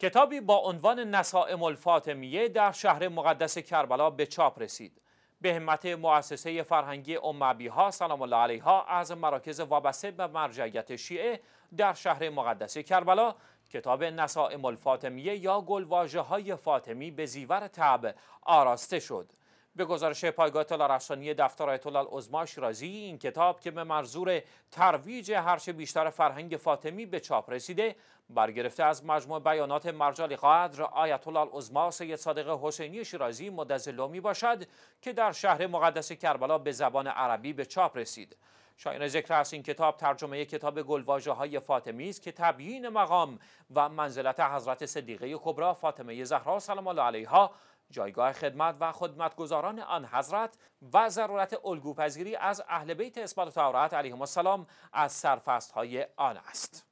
کتابی با عنوان نسائم الفاطمیه در شهر مقدس کربلا به چاپ رسید به همت مؤسسه فرهنگی امبی ها سلام الله علیها از مراکز وابسته به مرجعیت شیعه در شهر مقدس کربلا کتاب نسائم الفاطمیه یا گلواژه های فاطمی به زیور تب آراسته شد به گزارش پایگاه اطلاع دفتر آیت الله العظما شیرازی این کتاب که به منظور ترویج هرچه بیشتر فرهنگ فاطمی به چاپ رسیده برگرفته از مجموع بیانات مرجالی قدر آیت الله العظما سید صادق حسینی شیرازی مدظله می باشد که در شهر مقدس کربلا به زبان عربی به چاپ رسید شاین ذکر است این کتاب ترجمه کتاب گلواجه های فاطمی است که تبیین مقام و منزلت حضرت صدیقه کبرا فاطمه زهرا سلام الله علیها جایگاه خدمت و خدمتگزاران آن حضرت و ضرورت الگوپذیری از اهل بیت اسمت و علیهم السلام از های آن است